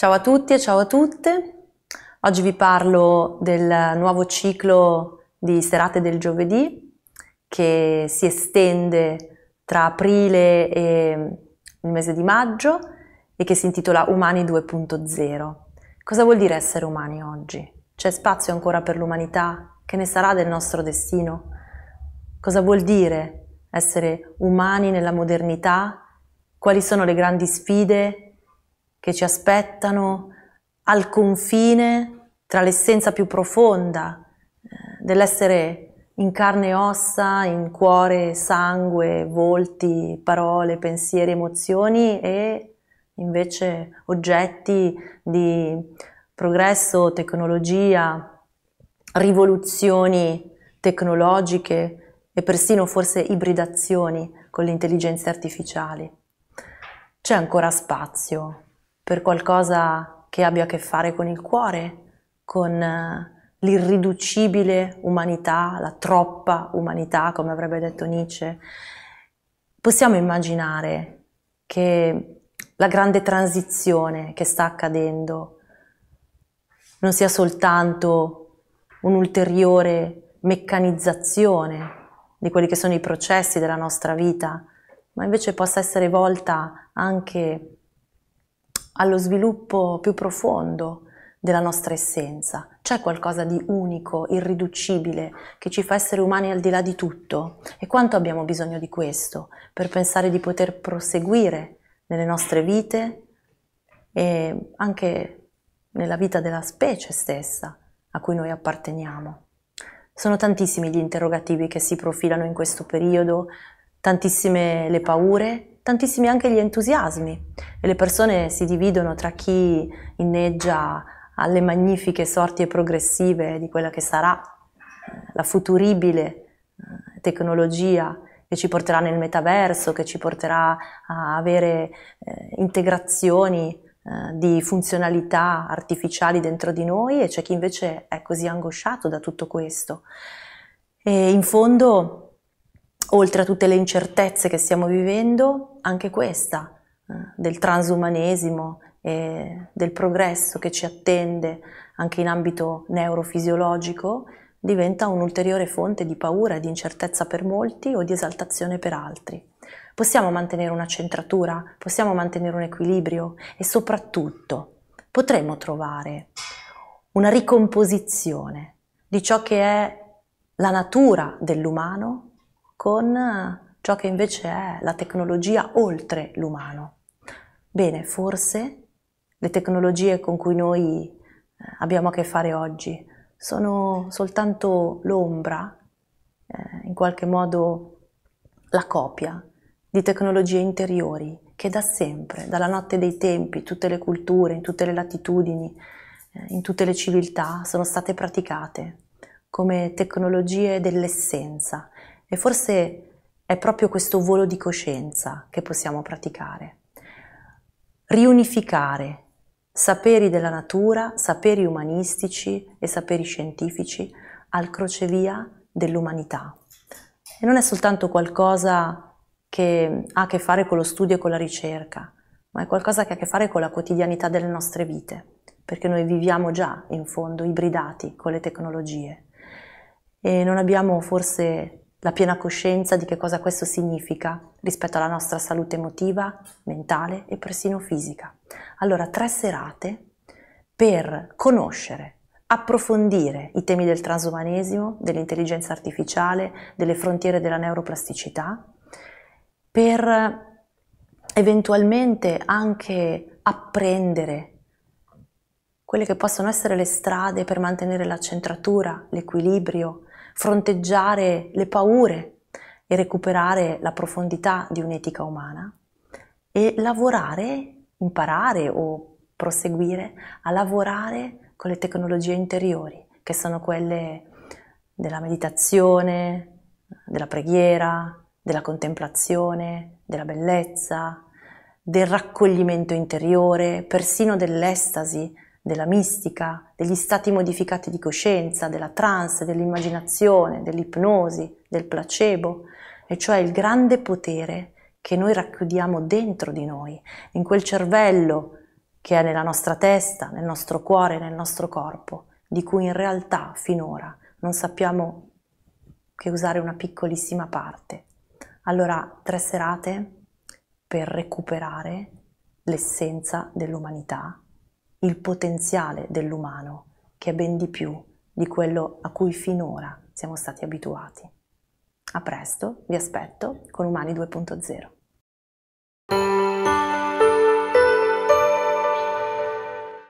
Ciao a tutti e ciao a tutte. Oggi vi parlo del nuovo ciclo di serate del giovedì che si estende tra aprile e il mese di maggio e che si intitola Umani 2.0. Cosa vuol dire essere umani oggi? C'è spazio ancora per l'umanità? Che ne sarà del nostro destino? Cosa vuol dire essere umani nella modernità? Quali sono le grandi sfide che ci aspettano al confine tra l'essenza più profonda eh, dell'essere in carne e ossa, in cuore, sangue, volti, parole, pensieri, emozioni e invece oggetti di progresso, tecnologia, rivoluzioni tecnologiche e persino forse ibridazioni con le intelligenze artificiali. C'è ancora spazio per qualcosa che abbia a che fare con il cuore, con eh, l'irriducibile umanità, la troppa umanità, come avrebbe detto Nietzsche, possiamo immaginare che la grande transizione che sta accadendo non sia soltanto un'ulteriore meccanizzazione di quelli che sono i processi della nostra vita, ma invece possa essere volta anche allo sviluppo più profondo della nostra essenza. C'è qualcosa di unico, irriducibile, che ci fa essere umani al di là di tutto. E quanto abbiamo bisogno di questo per pensare di poter proseguire nelle nostre vite e anche nella vita della specie stessa a cui noi apparteniamo. Sono tantissimi gli interrogativi che si profilano in questo periodo tantissime le paure, tantissimi anche gli entusiasmi e le persone si dividono tra chi inneggia alle magnifiche sorti e progressive di quella che sarà eh, la futuribile eh, tecnologia che ci porterà nel metaverso, che ci porterà a avere eh, integrazioni eh, di funzionalità artificiali dentro di noi e c'è chi invece è così angosciato da tutto questo. E in fondo oltre a tutte le incertezze che stiamo vivendo, anche questa eh, del transumanesimo e del progresso che ci attende anche in ambito neurofisiologico diventa un'ulteriore fonte di paura e di incertezza per molti o di esaltazione per altri. Possiamo mantenere una centratura, possiamo mantenere un equilibrio e soprattutto potremo trovare una ricomposizione di ciò che è la natura dell'umano con eh, ciò che invece è la tecnologia oltre l'umano. Bene, forse le tecnologie con cui noi eh, abbiamo a che fare oggi sono soltanto l'ombra, eh, in qualche modo la copia di tecnologie interiori che da sempre, dalla notte dei tempi, tutte le culture, in tutte le latitudini, eh, in tutte le civiltà, sono state praticate come tecnologie dell'essenza, e forse è proprio questo volo di coscienza che possiamo praticare. Riunificare saperi della natura, saperi umanistici e saperi scientifici al crocevia dell'umanità. E non è soltanto qualcosa che ha a che fare con lo studio e con la ricerca, ma è qualcosa che ha a che fare con la quotidianità delle nostre vite, perché noi viviamo già in fondo ibridati con le tecnologie e non abbiamo forse la piena coscienza di che cosa questo significa rispetto alla nostra salute emotiva, mentale e persino fisica. Allora, tre serate per conoscere, approfondire i temi del transumanesimo, dell'intelligenza artificiale, delle frontiere della neuroplasticità, per eventualmente anche apprendere quelle che possono essere le strade per mantenere la centratura, l'equilibrio, fronteggiare le paure e recuperare la profondità di un'etica umana e lavorare, imparare o proseguire a lavorare con le tecnologie interiori, che sono quelle della meditazione, della preghiera, della contemplazione, della bellezza, del raccoglimento interiore, persino dell'estasi della mistica, degli stati modificati di coscienza, della trance, dell'immaginazione, dell'ipnosi, del placebo, e cioè il grande potere che noi racchiudiamo dentro di noi, in quel cervello che è nella nostra testa, nel nostro cuore, nel nostro corpo, di cui in realtà finora non sappiamo che usare una piccolissima parte. Allora, tre serate per recuperare l'essenza dell'umanità il potenziale dell'umano, che è ben di più di quello a cui finora siamo stati abituati. A presto, vi aspetto con Umani 2.0.